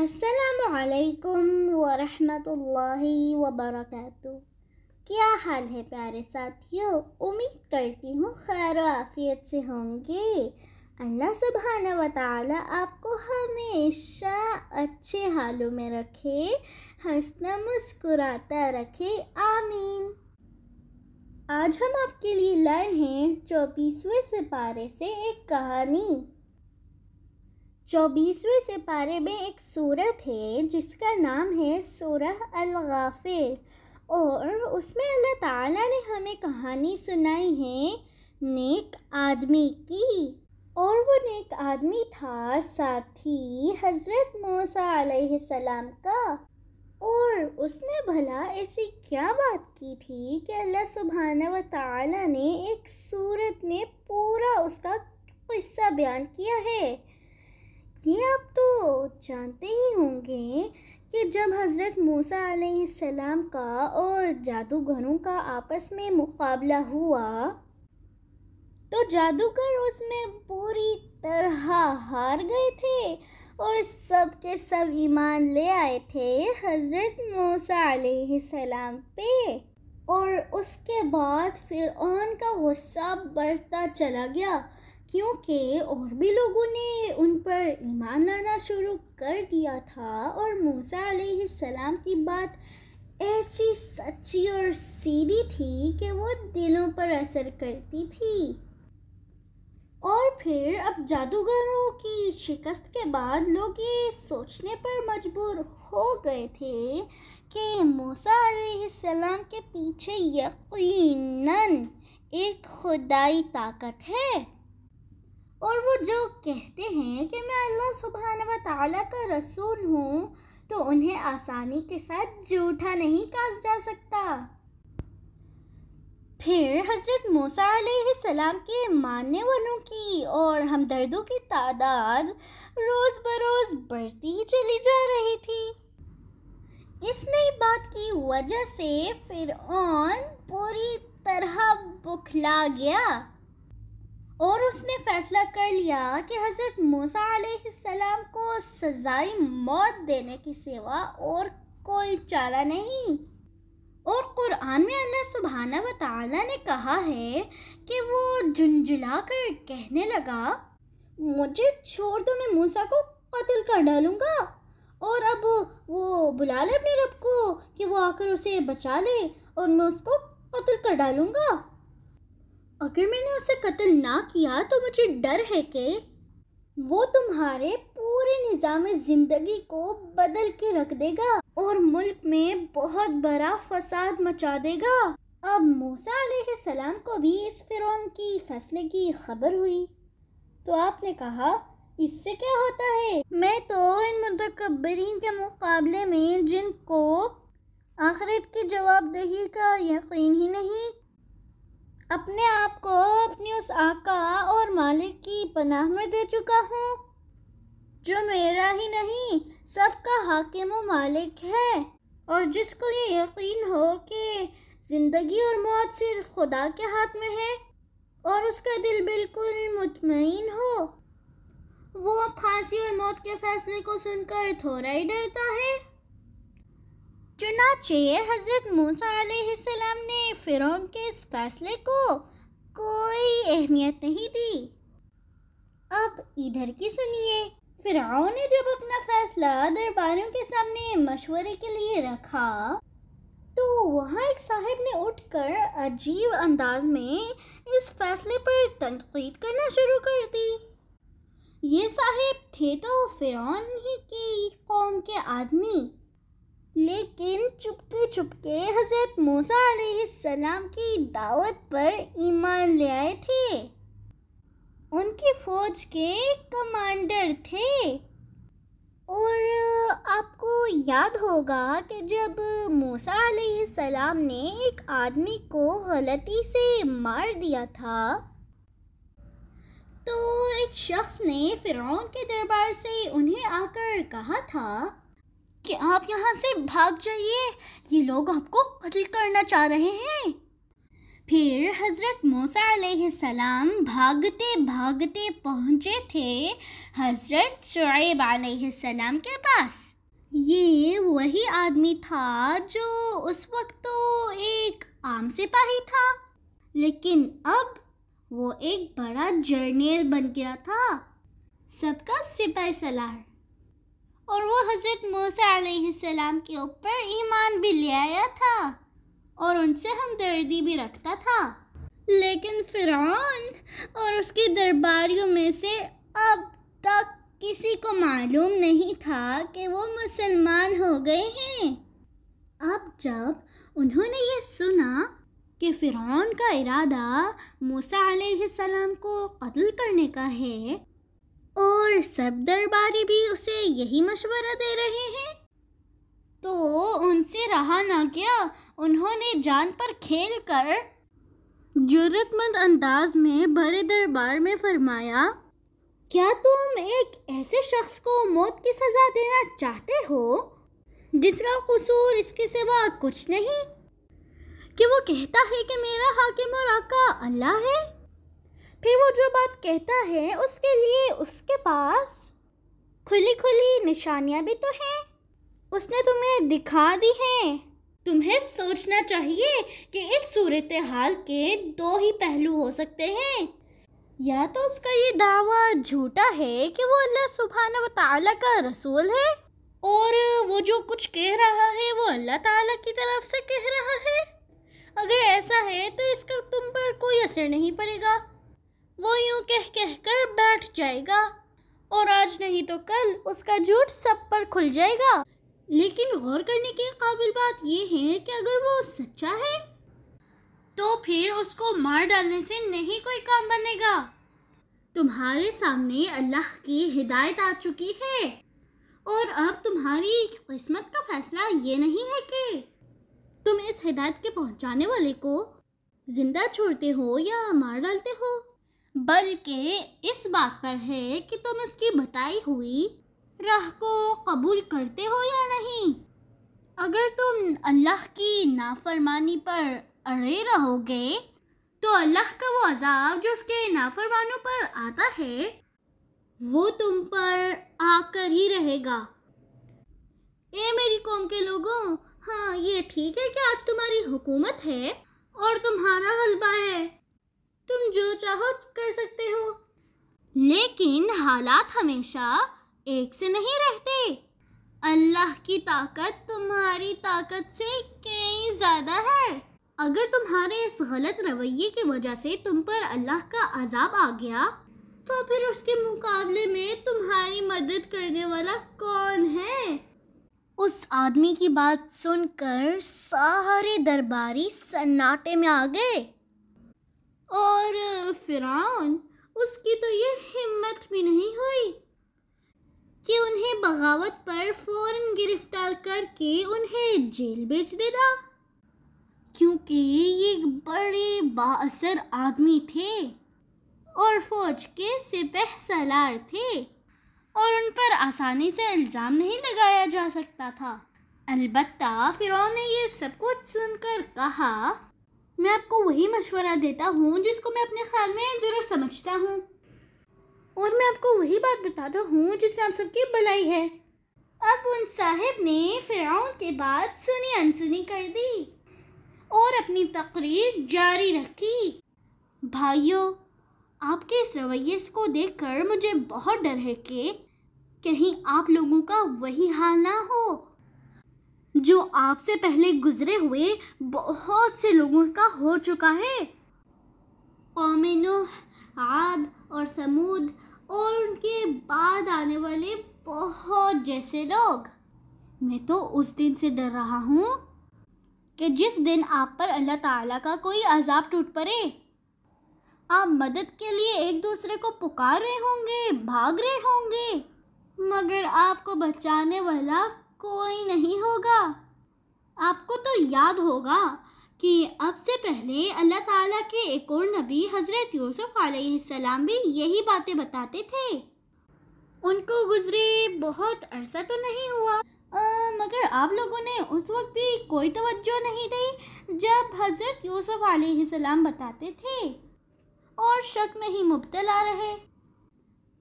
असलकम वरहमतुल्लाहि वबरकatuh क्या हाल है प्यारे साथियों उम्मीद करती हूँ खैर आफियत से होंगे अल्लाह सुबहाना व ताला आपको हमेशा अच्छे हालों में रखे हंसना मुस्कुराता रखे आमीन आज हम आपके लिए लाए हैं चौबीसवें सिपारे से एक कहानी चौबीसवें सिपारे में एक सूरत है जिसका नाम है सूरह अलगाफे और उसमें अल्लाह ताला ने हमें कहानी सुनाई है नेक आदमी की और वो नेक आदमी था साथी हज़रत मूसा सलाम का और उसने भला ऐसी क्या बात की थी कि अल्लाह सुबहाना व ताला ने एक सूरत में पूरा उसका किस्सा बयान किया है ये आप तो जानते ही होंगे कि जब हज़रत मूसा सलाम का और जादूगरों का आपस में मुकाबला हुआ तो जादूगर उसमें पूरी तरह हार गए थे और सब के सब ईमान ले आए थे हज़रत मूसा सलाम पे और उसके बाद फिर का गुस्सा बढ़ता चला गया क्योंकि और भी लोगों ने उन पर ईमान लाना शुरू कर दिया था और मूसा सलाम की बात ऐसी सच्ची और सीधी थी कि वो दिलों पर असर करती थी और फिर अब जादूगरों की शिकस्त के बाद लोग ये सोचने पर मजबूर हो गए थे कि मूसा सलाम के पीछे यकीनन एक खुदाई ताकत है और वो जो कहते हैं कि मैं अल्लाह सुबहान व ताला का रसूल हूँ तो उन्हें आसानी के साथ झूठा नहीं कहा जा सकता फिर हजरत मूसा सलाम के मानने वालों की और हमदर्दों की तादाद रोज़ बरोज़ बढ़ती ही चली जा रही थी इस नई बात की वजह से फिर पूरी तरह बुखला गया और उसने फैसला कर लिया कि हज़रत मूसा सलाम को सजाई मौत देने की सिवा और कोई चारा नहीं और कुरान में अल्लाह सुबहाना व तआला ने कहा है कि वो झुंझुला कर कहने लगा मुझे छोड़ दो मैं मूसा को कत्ल कर डालूँगा और अब वो बुला ले अपने रब को कि वो आकर उसे बचा ले और मैं उसको कत्ल कर डालूँगा अगर मैंने उसे कत्ल ना किया तो मुझे डर है कि वो तुम्हारे पूरे निज़ाम ज़िंदगी को बदल के रख देगा और मुल्क में बहुत बड़ा फसाद मचा देगा अब मूसा सलाम को भी इस फ़िरौन की फैसले की खबर हुई तो आपने कहा इससे क्या होता है मैं तो इन मुतकबरीन के मुकाबले में जिनको आखिरत की जवाबदेही का यकीन ही नहीं अपने आप को अपनी उस आका और मालिक की पनाह में दे चुका हूँ जो मेरा ही नहीं सबका हाकिम मालिक है और जिसको ये यकीन हो कि ज़िंदगी और मौत सिर्फ खुदा के हाथ में है और उसका दिल बिल्कुल मुतमिन हो वो फांसी और मौत के फैसले को सुनकर थोड़ा ही डरता है चुनाचे हज़रत मूसा ने फिर के इस फैसले को कोई अहमियत नहीं दी अब इधर की सुनिए फिर ने जब अपना फैसला दरबारों के सामने मशवरे के लिए रखा तो वहाँ एक साहब ने उठकर अजीब अंदाज में इस फैसले पर तनकीद करना शुरू कर दी ये साहिब थे तो फिरौन ही की कौम के आदमी लेकिन चुपके चुपके हज़रत मूसा की दावत पर ईमान ले आए थे उनकी फ़ौज के कमांडर थे और आपको याद होगा कि जब मूसा सलाम ने एक आदमी को गलती से मार दिया था तो एक शख्स ने फ़िरौन के दरबार से उन्हें आकर कहा था कि आप यहाँ से भाग जाइए ये लोग आपको कत्ल करना चाह रहे हैं फिर हज़रत मूसा सलाम भागते भागते पहुँचे थे हज़रत शुएब सलाम के पास ये वही आदमी था जो उस वक्त तो एक आम सिपाही था लेकिन अब वो एक बड़ा जर्नेल बन गया था सबका सिपाही सलार और वो हज़रत मूसा के ऊपर ईमान भी ले आया था और उनसे हमदर्दी भी रखता था लेकिन फ़िरौन और उसके दरबारियों में से अब तक किसी को मालूम नहीं था कि वो मुसलमान हो गए हैं अब जब उन्होंने ये सुना कि फ़िरौन का इरादा मूसा सलाम को कत्ल करने का है और सब दरबारी भी उसे यही मशवरा दे रहे हैं तो उनसे रहा ना गया उन्होंने जान पर खेल कर जरूरतमंद अंदाज में भरे दरबार में फरमाया क्या तुम एक ऐसे शख्स को मौत की सज़ा देना चाहते हो जिसका कसूर इसके सिवा कुछ नहीं कि वो कहता है कि मेरा हाकिम और आका अल्लाह है फिर वो जो बात कहता है उसके लिए उसके पास खुली खुली निशानियाँ भी तो हैं उसने तुम्हें दिखा दी हैं तुम्हें सोचना चाहिए कि इस सूरत हाल के दो ही पहलू हो सकते हैं या तो उसका ये दावा झूठा है कि वो अल्लाह सुबहान ताला का रसूल है और वो जो कुछ कह रहा है वो अल्लाह ताला की तरफ से कह रहा है अगर ऐसा है तो इसका तुम पर कोई असर नहीं पड़ेगा वो यूं कह कह कर बैठ जाएगा और आज नहीं तो कल उसका झूठ सब पर खुल जाएगा लेकिन गौर करने के काबिल बात यह है कि अगर वो सच्चा है तो फिर उसको मार डालने से नहीं कोई काम बनेगा तुम्हारे सामने अल्लाह की हिदायत आ चुकी है और अब तुम्हारी किस्मत का फैसला ये नहीं है कि तुम इस हिदायत के पहुंचाने वाले को ज़िंदा छोड़ते हो या मार डालते हो बल्कि इस बात पर है कि तुम इसकी बताई हुई राह को कबूल करते हो या नहीं अगर तुम अल्लाह की नाफरमानी पर अड़े रहोगे तो अल्लाह का वो अजाब जो उसके नाफरमानों पर आता है वो तुम पर आकर ही रहेगा ए मेरी कौम के लोगों हाँ ये ठीक है कि आज तुम्हारी हुकूमत है और तुम्हारा गलबा है तुम जो चाहो कर सकते हो लेकिन हालात हमेशा एक से नहीं रहते अल्लाह की ताकत तुम्हारी ताकत से कई ज़्यादा है अगर तुम्हारे इस गलत रवैये की वजह से तुम पर अल्लाह का अजाब आ गया तो फिर उसके मुकाबले में तुम्हारी मदद करने वाला कौन है उस आदमी की बात सुनकर सारे दरबारी सन्नाटे में आ गए और फिरौन उसकी तो ये हिम्मत भी नहीं हुई कि उन्हें बगावत पर फौरन गिरफ्तार करके उन्हें जेल भेज देना क्योंकि ये बड़े बासर आदमी थे और फौज के सिपह सलार थे और उन पर आसानी से इल्ज़ाम नहीं लगाया जा सकता था अलबत् फिरौन ने ये सब कुछ सुनकर कहा मैं आपको वही मशवरा देता हूँ जिसको मैं अपने ख्याल में ज़रूर समझता हूँ और मैं आपको वही बात बताता हूँ जिसमें आप सबकी भलाई है अब उन साहब ने फिराउन के बाद सुनी अनसुनी कर दी और अपनी तकरीर जारी रखी भाइयों आपके इस रवैये को देखकर मुझे बहुत डर है कि कहीं आप लोगों का वही हाल ना हो जो आपसे पहले गुजरे हुए बहुत से लोगों का हो चुका है कौमिनुह आद और समूद और उनके बाद आने वाले बहुत जैसे लोग मैं तो उस दिन से डर रहा हूँ कि जिस दिन आप पर अल्लाह ताला का कोई अजाब टूट पड़े आप मदद के लिए एक दूसरे को पुकार रहे होंगे भाग रहे होंगे मगर आपको बचाने वाला कोई नहीं होगा आपको तो याद होगा कि अब से पहले अल्लाह ताला के एक और नबी हज़रत यूसुफ सलाम भी यही बातें बताते थे उनको गुजरे बहुत अरसा तो नहीं हुआ आ, मगर आप लोगों ने उस वक्त भी कोई तवज्जो नहीं दी जब हज़रत यूसुफ सलाम बताते थे और शक में ही मुबतला रहे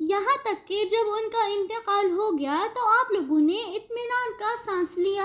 यहाँ तक कि जब उनका इंतकाल हो गया तो आप लोगों ने इत्मीनान का सांस लिया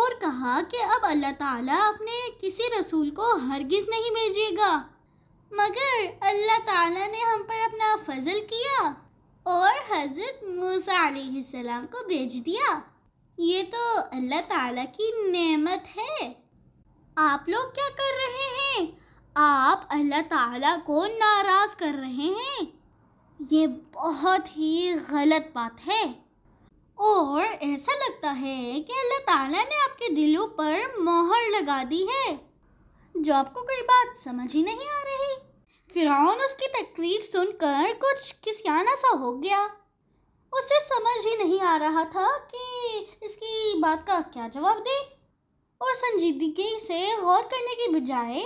और कहा कि अब अल्लाह ताला अपने किसी रसूल को हरगिज़ नहीं भेजेगा मगर अल्लाह ताला ने हम पर अपना फजल किया और हज़रत मूसा को भेज दिया ये तो अल्लाह ताला की नेमत है आप लोग क्या कर रहे हैं आप अल्लाह ताला को नाराज़ कर रहे हैं ये बहुत ही गलत बात है और ऐसा लगता है कि अल्लाह ताला ने आपके दिलों पर मोहर लगा दी है जो आपको कोई बात समझ ही नहीं आ रही फिरौन उसकी तकरीर सुनकर कुछ किसियाना सा हो गया उसे समझ ही नहीं आ रहा था कि इसकी बात का क्या जवाब दे और संजीदगी से गौर करने के बजाय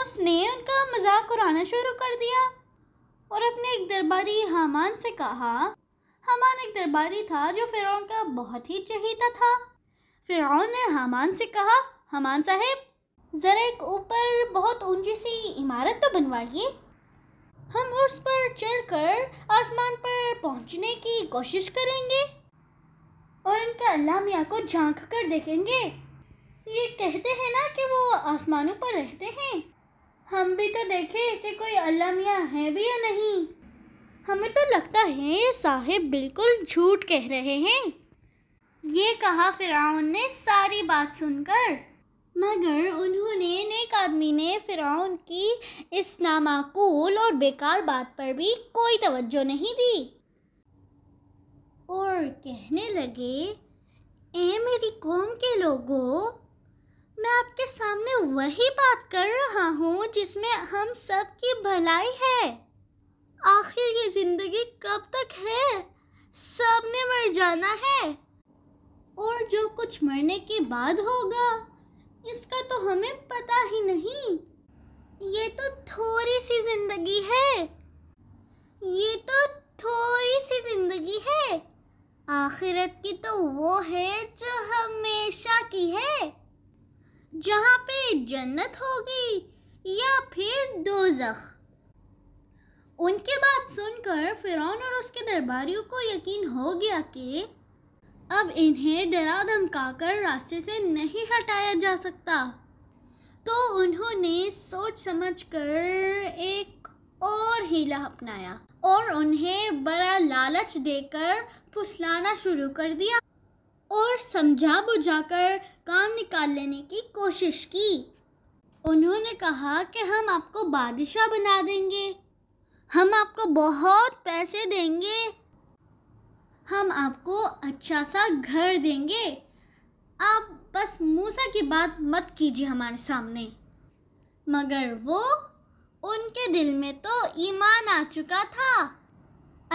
उसने उनका मजाक उड़ाना शुरू कर दिया और अपने एक दरबारी हमान से कहा हमान एक दरबारी था जो फिर का बहुत ही चहीता था फिर ने हमान से कहा हमान साहेब ज़रा एक ऊपर बहुत ऊंची सी इमारत तो बनवाइए हम उस पर चढ़कर आसमान पर पहुंचने की कोशिश करेंगे और इनका अल्लाह मियाँ को झांक कर देखेंगे ये कहते हैं ना कि वो आसमानों पर रहते हैं हम भी तो देखें कि कोई अलमिया है भी या नहीं हमें तो लगता है ये साहेब बिल्कुल झूठ कह रहे हैं ये कहा फिराउन ने सारी बात सुनकर मगर उन्होंने नेक आदमी ने फिराउन की इस नामाकूल और बेकार बात पर भी कोई तवज्जो नहीं दी और कहने लगे ए मेरी कौम के लोगों मैं आपके सामने वही बात कर रहा हूँ जिसमें हम सब की भलाई है आखिर ये जिंदगी कब तक है सब ने मर जाना है और जो कुछ मरने के बाद होगा इसका तो हमें पता ही नहीं ये तो थोड़ी सी जिंदगी है ये तो थोड़ी सी जिंदगी है आखिरत की तो वो है जो हमेशा की है जहाँ पे जन्नत होगी या फिर दोजख उनके बात सुनकर फ़िरौन और उसके दरबारियों को यकीन हो गया कि अब इन्हें डरा धमकाकर रास्ते से नहीं हटाया जा सकता तो उन्होंने सोच समझ कर एक और हीला अपनाया और उन्हें बड़ा लालच देकर फुसलाना शुरू कर दिया और समझा बुझाकर काम निकाल लेने की कोशिश की उन्होंने कहा कि हम आपको बादशाह बना देंगे हम आपको बहुत पैसे देंगे हम आपको अच्छा सा घर देंगे आप बस मूसा की बात मत कीजिए हमारे सामने मगर वो उनके दिल में तो ईमान आ चुका था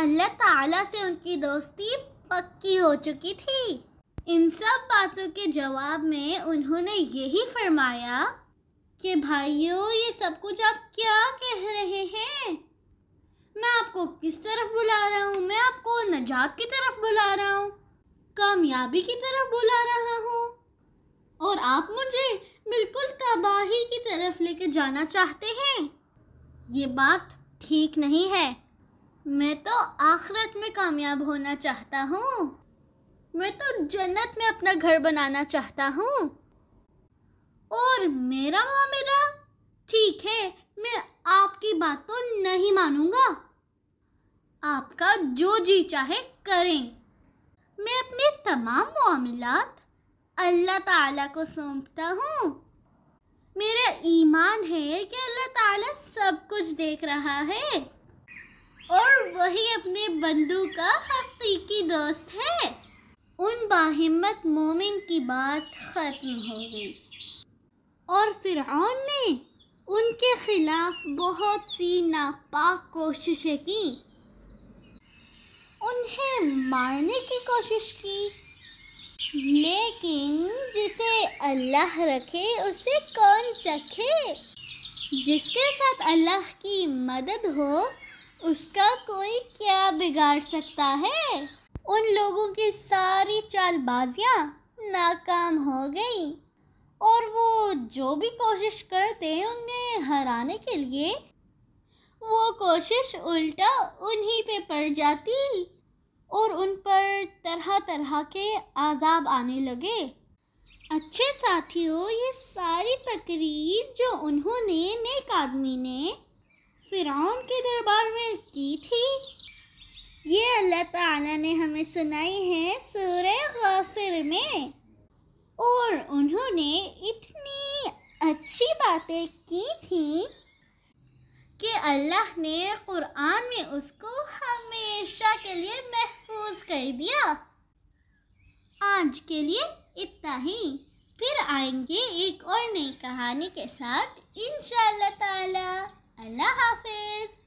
अल्लाह ताला से उनकी दोस्ती पक्की हो चुकी थी इन सब बातों के जवाब में उन्होंने यही फरमाया कि भाइयों ये सब कुछ आप क्या कह रहे हैं मैं आपको किस तरफ बुला रहा हूँ मैं आपको नजात की तरफ बुला रहा हूँ कामयाबी की तरफ बुला रहा हूँ और आप मुझे बिल्कुल तबाही की तरफ लेके जाना चाहते हैं ये बात ठीक नहीं है मैं तो आखिरत में कामयाब होना चाहता हूँ मैं तो जन्नत में अपना घर बनाना चाहता हूँ और मेरा मामला ठीक है मैं आपकी बात तो नहीं मानूंगा आपका जो जी चाहे करें मैं अपने तमाम मामलात अल्लाह ताला को सौंपता हूँ मेरा ईमान है कि अल्लाह ताला सब कुछ देख रहा है और वही अपने बंदू का हकीकी दोस्त है उन बाहिम्मत मोमिन की बात ख़त्म हो गई और फिर ने उनके ख़िलाफ़ बहुत सी नापाक कोशिशें की उन्हें मारने की कोशिश की लेकिन जिसे अल्लाह रखे उसे कौन चखे जिसके साथ अल्लाह की मदद हो उसका कोई क्या बिगाड़ सकता है उन लोगों की सारी चालबाजियाँ नाकाम हो गईं और वो जो भी कोशिश करते उन्हें हराने के लिए वो कोशिश उल्टा उन्हीं पे पड़ जाती और उन पर तरह तरह के आज़ाब आने लगे अच्छे साथियों ये सारी तकरीर जो उन्होंने नेक आदमी ने फ़िरौन के दरबार में की थी ये अल्लाह ताला ने हमें सुनाई है सूर्य गफिर में और उन्होंने इतनी अच्छी बातें की थी कि अल्लाह ने कुरान में उसको हमेशा के लिए महफूज कर दिया आज के लिए इतना ही फिर आएंगे एक और नई कहानी के साथ इन ताला अल्लाह हाफिज़